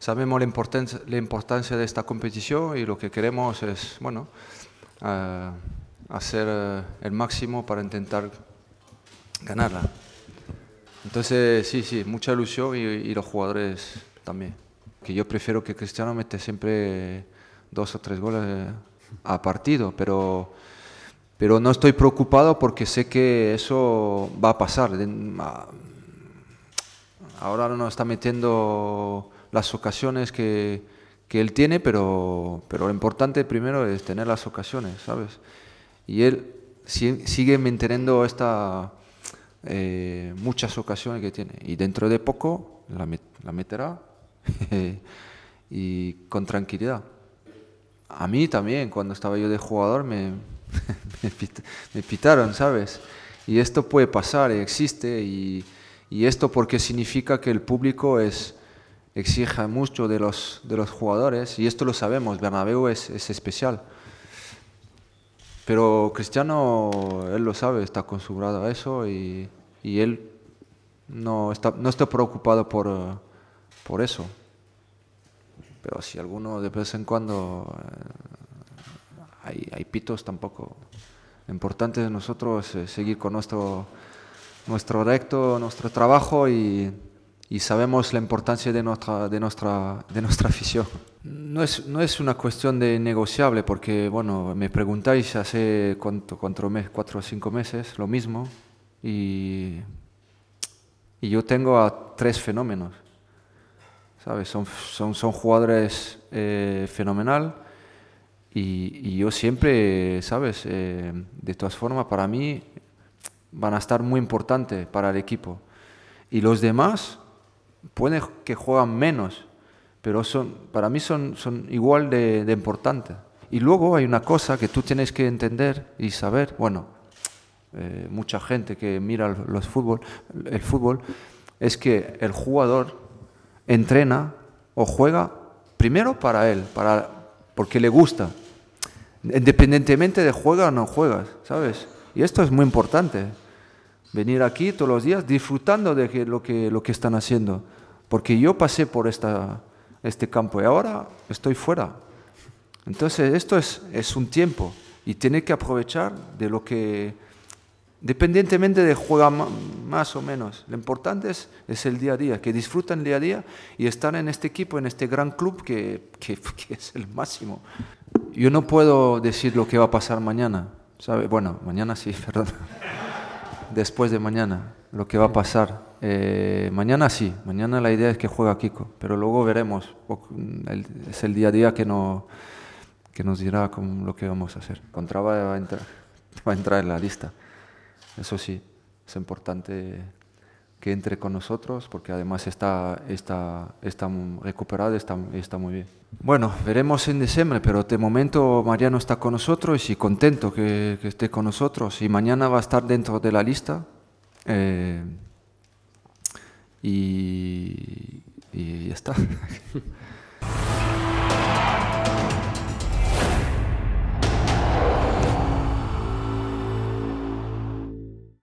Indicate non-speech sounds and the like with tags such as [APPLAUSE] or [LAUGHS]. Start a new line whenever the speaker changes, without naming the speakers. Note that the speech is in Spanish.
Sabemos la importancia, de esta competición y lo que queremos es, bueno, eh, hacer eh, el máximo para intentar ganarla. Entonces, sí, sí, mucha ilusión y, los jugadores también. Que yo prefiero que Cristiano mete siempre dos o tres goles eh, a partido, pero pero no estoy preocupado porque sé que eso va a pasar. Ahora no está metiendo las ocasiones que, él tiene, pero, pero lo importante primero es tener las ocasiones, ¿sabes? Y él sigue manteniendo estas eh, muchas ocasiones que tiene. Y dentro de poco la, meterá [LAUGHS] y con tranquilidad. A mí también, cuando estaba yo de jugador, me, [LAUGHS] pitaron, ¿sabes? Y esto puede pasar, existe, y esto porque significa que el público es exija mucho de los, de los jugadores y esto lo sabemos, Bernabéu es, es especial. Pero Cristiano, él lo sabe, está acostumbrado a eso y, él no está, no está preocupado por, por eso. Pero si alguno de vez en cuando eh, hay, hay, pitos tampoco. importantes importante de nosotros seguir con nuestro, nuestro recto, nuestro trabajo y y sabemos la importancia de nuestra, de nuestra, de nuestra afición. No es, no es una cuestión de negociable porque, bueno, me preguntáis hace cuánto, cuatro, mes, cuatro o cinco meses lo mismo y, y yo tengo a tres fenómenos. ¿sabes? Son, son, son jugadores eh, fenomenal y, y, yo siempre, ¿sabes? Eh, de todas formas, para mí van a estar muy importantes para el equipo. Y los demás, puede que juegan menos, pero son, para mí son, igual de, importantes. Y luego hay una cosa que tú tienes que entender y saber, bueno, eh, mucha gente que mira los fútbol, el fútbol, es que el jugador entrena o juega primero para él, para, porque le gusta, independientemente de juega o no juegas, ¿sabes? Y esto es muy importante venir aquí todos los días disfrutando de lo, que, lo que están haciendo, porque yo pasé por esta, este campo y ahora estoy fuera. Entonces esto es, es un tiempo y tiene que aprovechar de lo que, dependientemente de juega más o menos, lo importante es, el día a día, que disfrutan el día a día y están en este equipo, en este gran club que, [LAUGHS] que, es el máximo. Yo no puedo decir lo que va a pasar mañana, ¿sabe? Bueno, mañana sí, [LAUGHS] perdón después de mañana, lo que va a pasar. Eh, mañana sí, mañana la idea es que juega Kiko, pero luego veremos. Mm, es el día a día que, que nos dirá cómo, lo que vamos a hacer. Contraba va a entrar, va a entrar en la lista. Eso sí, es importante que entre con nosotros, porque además está, está, está recuperada, está, está muy bien. Bueno, veremos en diciembre, pero de momento Mariano está con nosotros y contento que, esté con nosotros. Y mañana va a estar dentro de la lista. Eh, y, y ya está. [LAUGHS]